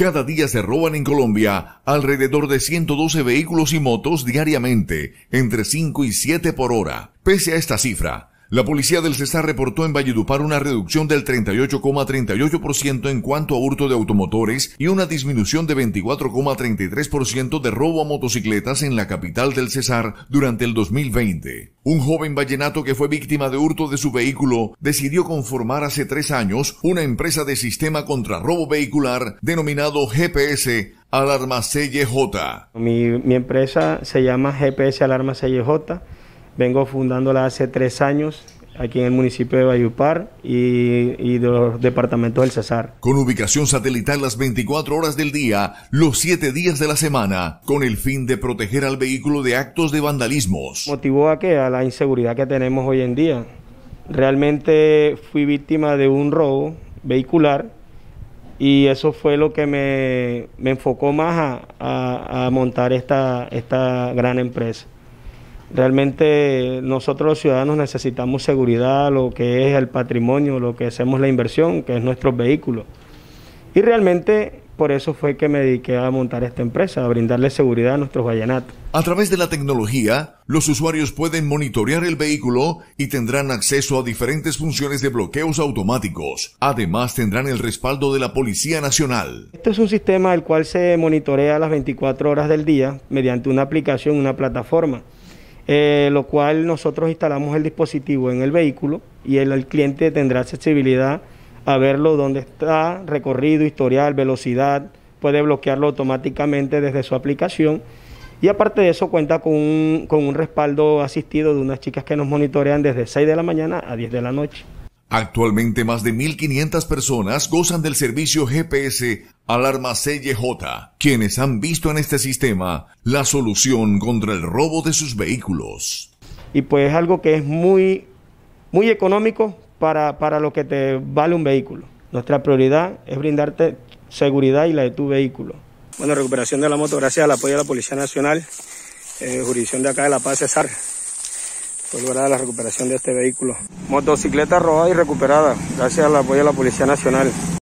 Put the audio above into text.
Cada día se roban en Colombia alrededor de 112 vehículos y motos diariamente, entre 5 y 7 por hora. Pese a esta cifra, la policía del Cesar reportó en Valledupar una reducción del 38,38% en cuanto a hurto de automotores y una disminución de 24,33% de robo a motocicletas en la capital del Cesar durante el 2020. Un joven vallenato que fue víctima de hurto de su vehículo decidió conformar hace tres años una empresa de sistema contra robo vehicular denominado GPS Alarma CJ. Mi, mi empresa se llama GPS Alarma CJ Vengo fundándola hace tres años aquí en el municipio de Bayupar y, y, de los departamentos del Cesar. Con ubicación satelital las 24 horas del día, los siete días de la semana, con el fin de proteger al vehículo de actos de vandalismos. ¿Motivó a qué? A la inseguridad que tenemos hoy en día. Realmente fui víctima de un robo vehicular y eso fue lo que me, enfocó más a, a montar esta, esta gran empresa. Realmente nosotros los ciudadanos necesitamos seguridad, lo que es el patrimonio, lo que hacemos la inversión, que es nuestro vehículo. Y realmente por eso fue que me dediqué a montar esta empresa, a brindarle seguridad a nuestros vallenatos. A través de la tecnología, los usuarios pueden monitorear el vehículo y tendrán acceso a diferentes funciones de bloqueos automáticos. Además, tendrán el respaldo de la Policía Nacional. Este es un sistema el cual se monitorea las 24 horas del día mediante una aplicación, una plataforma. Eh, lo cual nosotros instalamos el dispositivo en el vehículo y el, cliente tendrá accesibilidad a verlo dónde está, recorrido, historial, velocidad, puede bloquearlo automáticamente desde su aplicación. Y aparte de eso cuenta con un, con un respaldo asistido de unas chicas que nos monitorean desde 6 de la mañana a 10 de la noche. Actualmente más de 1.500 personas gozan del servicio GPS Alarma CJ, quienes han visto en este sistema la solución contra el robo de sus vehículos. Y pues es algo que es muy, muy económico para, para lo que te vale un vehículo. Nuestra prioridad es brindarte seguridad y la de tu vehículo. Bueno, recuperación de la moto gracias al apoyo de la Policía Nacional, eh, jurisdicción de acá de La Paz, Cesar. Pues la recuperación de este vehículo. Motocicleta robada y recuperada gracias al apoyo de la Policía Nacional.